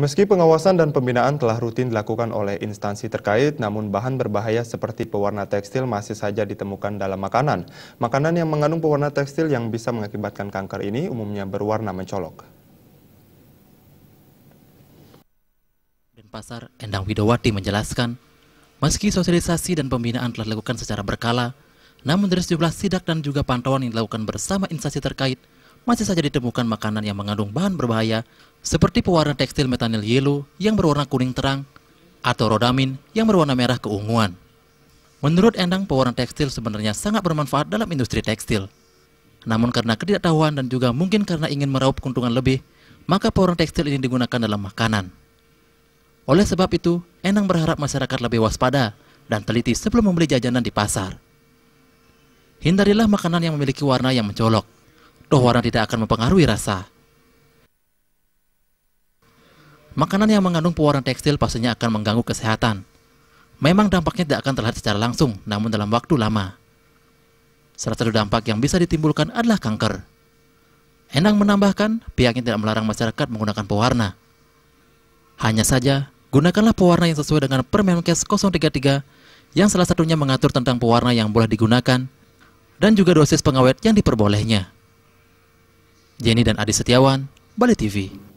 Meski pengawasan dan pembinaan telah rutin dilakukan oleh instansi terkait, namun bahan berbahaya seperti pewarna tekstil masih saja ditemukan dalam makanan. Makanan yang mengandung pewarna tekstil yang bisa mengakibatkan kanker ini umumnya berwarna mencolok. Denpasar, Endang Widowati menjelaskan, meski sosialisasi dan pembinaan telah dilakukan secara berkala, namun dari sejumlah sidak dan juga pantauan yang dilakukan bersama instansi terkait, masih saja ditemukan makanan yang mengandung bahan berbahaya seperti pewarna tekstil metanil yellow yang berwarna kuning terang atau rodamin yang berwarna merah keunguan. Menurut Endang, pewarna tekstil sebenarnya sangat bermanfaat dalam industri tekstil. Namun karena ketidaktahuan dan juga mungkin karena ingin meraup keuntungan lebih, maka pewarna tekstil ini digunakan dalam makanan. Oleh sebab itu, Enang berharap masyarakat lebih waspada dan teliti sebelum membeli jajanan di pasar. Hindarilah makanan yang memiliki warna yang mencolok, Pewarna warna tidak akan mempengaruhi rasa. Makanan yang mengandung pewarna tekstil pastinya akan mengganggu kesehatan. Memang dampaknya tidak akan terlihat secara langsung, namun dalam waktu lama. Salah satu dampak yang bisa ditimbulkan adalah kanker. Enang menambahkan, pihaknya tidak melarang masyarakat menggunakan pewarna. Hanya saja, gunakanlah pewarna yang sesuai dengan Permenkes 033 yang salah satunya mengatur tentang pewarna yang boleh digunakan dan juga dosis pengawet yang diperbolehnya. Jenny dan Adi Setiawan, Bali TV.